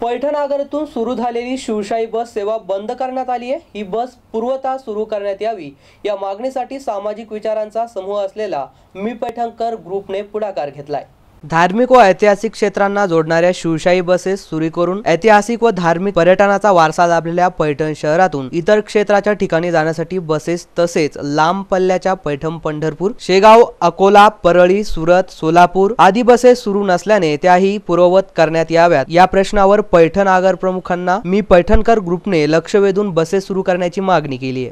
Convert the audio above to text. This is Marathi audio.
पैठणागरातून सुरू झालेली शिवशाही बस सेवा बंद करण्यात आली आहे ही बस पूर्वता सुरू करण्यात यावी या मागणीसाठी सामाजिक विचारांचा समूह असलेला मी पैठणकर ग्रुपने पुढाकार घेतलाय धार्मिक व ऐतिहासिक क्षेत्रांना जोडणाऱ्या शिवशाही बसेस सुरू करून ऐतिहासिक व धार्मिक पर्यटनाचा वारसा लाभलेल्या पैठण शहरातून इतर क्षेत्राच्या ठिकाणी जाण्यासाठी बसेस तसेच लांब पल्ल्याच्या पैठण पंढरपूर शेगाव अकोला परळी सुरत सोलापूर आदी बसेस सुरू नसल्याने त्याही पूर्ववत करण्यात याव्यात या प्रश्नावर पैठण आगर प्रमुखांना मी पैठणकर ग्रुपने लक्ष वेधून बसेस सुरू करण्याची मागणी केली आहे